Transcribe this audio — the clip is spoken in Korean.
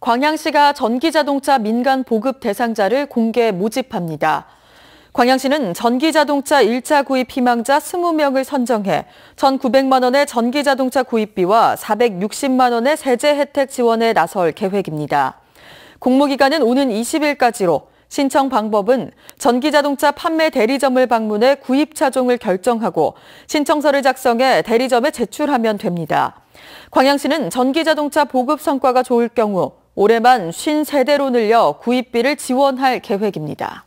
광양시가 전기자동차 민간 보급 대상자를 공개 모집합니다. 광양시는 전기자동차 1차 구입 희망자 20명을 선정해 1,900만 원의 전기자동차 구입비와 460만 원의 세제 혜택 지원에 나설 계획입니다. 공모기간은 오는 20일까지로 신청 방법은 전기자동차 판매 대리점을 방문해 구입 차종을 결정하고 신청서를 작성해 대리점에 제출하면 됩니다. 광양시는 전기자동차 보급 성과가 좋을 경우 올해만 53대로 늘려 구입비를 지원할 계획입니다.